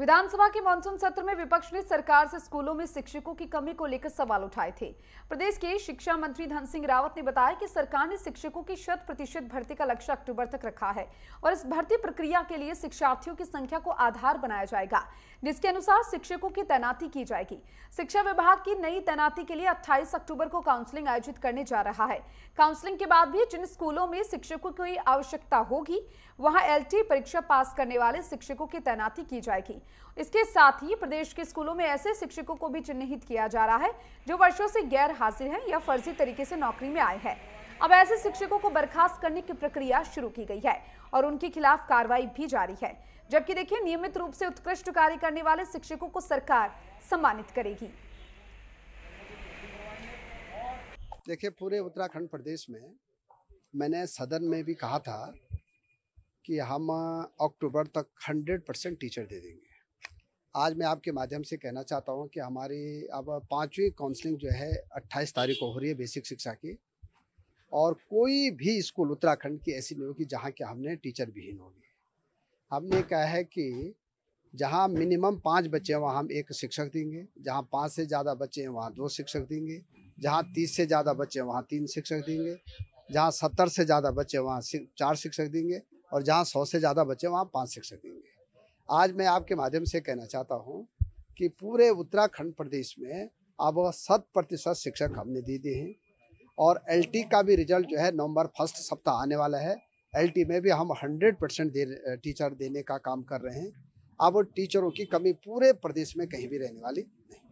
विधानसभा के मानसून सत्र में विपक्ष ने सरकार से स्कूलों में शिक्षकों की कमी को लेकर सवाल उठाए थे प्रदेश के शिक्षा मंत्री धन सिंह रावत ने बताया कि सरकार ने शिक्षकों की शत प्रतिशत भर्ती का लक्ष्य अक्टूबर तक रखा है और इस भर्ती प्रक्रिया के लिए शिक्षार्थियों की संख्या को आधार बनाया जाएगा जिसके अनुसार शिक्षकों की तैनाती की जाएगी शिक्षा विभाग की नई तैनाती के लिए अट्ठाईस अक्टूबर को काउंसलिंग आयोजित करने जा रहा है काउंसलिंग के बाद भी जिन स्कूलों में शिक्षकों की आवश्यकता होगी वहाँ एल परीक्षा पास करने वाले शिक्षकों की तैनाती की जाएगी इसके साथ ही प्रदेश के स्कूलों में ऐसे शिक्षकों को भी चिन्हित किया जा रहा है जो वर्षों से गैर हाजिर हैं या फर्जी तरीके से नौकरी में आए हैं अब ऐसे शिक्षकों को बर्खास्त करने की प्रक्रिया शुरू की गई है और उनके खिलाफ कार्रवाई भी जारी है जबकि देखिए नियमित रूप से उत्कृष्ट कार्य करने वाले शिक्षकों को सरकार सम्मानित करेगी देखिए पूरे उत्तराखंड प्रदेश में मैंने सदन में भी कहा था कि हम अक्टूबर तक 100 परसेंट टीचर दे देंगे आज मैं आपके माध्यम से कहना चाहता हूँ कि हमारी अब पाँचवीं काउंसलिंग जो है अट्ठाईस तारीख को हो रही है बेसिक शिक्षा की और कोई भी स्कूल उत्तराखंड की ऐसी नहीं होगी जहाँ के हमने टीचर विहीन होगी हमने कहा है कि जहाँ मिनिमम पाँच बच्चे हैं वहाँ हम एक शिक्षक देंगे जहाँ पाँच से ज़्यादा बच्चे हैं वहाँ दो शिक्षक देंगे जहाँ तीस से ज़्यादा बच्चे हैं वहाँ तीन शिक्षक देंगे जहाँ सत्तर से ज़्यादा बच्चे वहाँ चार शिक्षक देंगे और जहाँ सौ से ज़्यादा बच्चे वहाँ पाँच शिक्षक देंगे आज मैं आपके माध्यम से कहना चाहता हूँ कि पूरे उत्तराखंड प्रदेश में अब शत प्रतिशत शिक्षक हमने दे दिए हैं और एल का भी रिजल्ट जो है नवंबर फर्स्ट सप्ताह आने वाला है एल में भी हम हंड्रेड परसेंट दे, टीचर देने का काम कर रहे हैं अब टीचरों की कमी पूरे प्रदेश में कहीं भी रहने वाली नहीं